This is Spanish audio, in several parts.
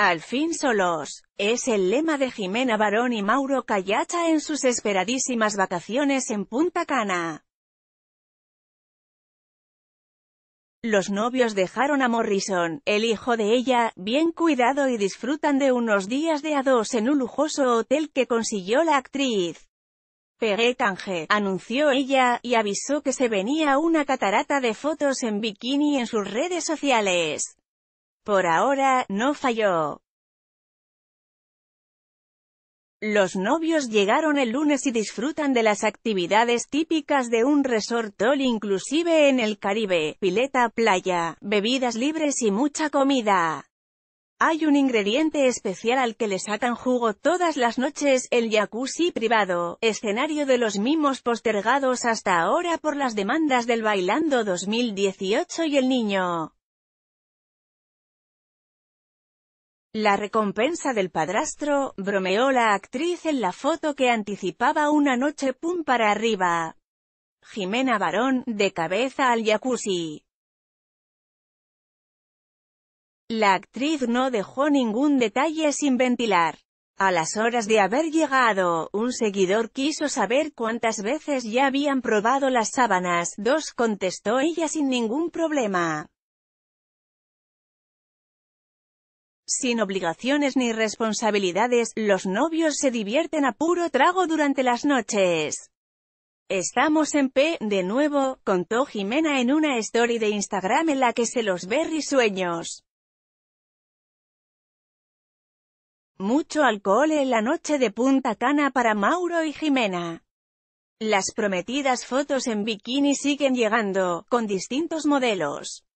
Al fin solos, es el lema de Jimena Barón y Mauro Callacha en sus esperadísimas vacaciones en Punta Cana. Los novios dejaron a Morrison, el hijo de ella, bien cuidado y disfrutan de unos días de a dos en un lujoso hotel que consiguió la actriz. Pérez canje, anunció ella, y avisó que se venía una catarata de fotos en bikini en sus redes sociales. Por ahora, no falló. Los novios llegaron el lunes y disfrutan de las actividades típicas de un resort all inclusive en el Caribe, pileta, playa, bebidas libres y mucha comida. Hay un ingrediente especial al que le sacan jugo todas las noches, el jacuzzi privado, escenario de los mimos postergados hasta ahora por las demandas del Bailando 2018 y el Niño. La recompensa del padrastro, bromeó la actriz en la foto que anticipaba una noche pum para arriba. Jimena Barón, de cabeza al jacuzzi. La actriz no dejó ningún detalle sin ventilar. A las horas de haber llegado, un seguidor quiso saber cuántas veces ya habían probado las sábanas, dos contestó ella sin ningún problema. Sin obligaciones ni responsabilidades, los novios se divierten a puro trago durante las noches. Estamos en P, de nuevo, contó Jimena en una story de Instagram en la que se los ve risueños. Mucho alcohol en la noche de Punta Cana para Mauro y Jimena. Las prometidas fotos en bikini siguen llegando, con distintos modelos.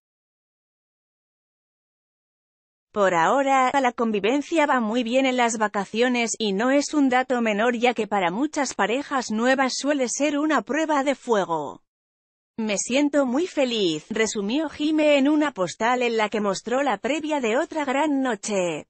Por ahora, la convivencia va muy bien en las vacaciones, y no es un dato menor ya que para muchas parejas nuevas suele ser una prueba de fuego. Me siento muy feliz, resumió Jime en una postal en la que mostró la previa de otra gran noche.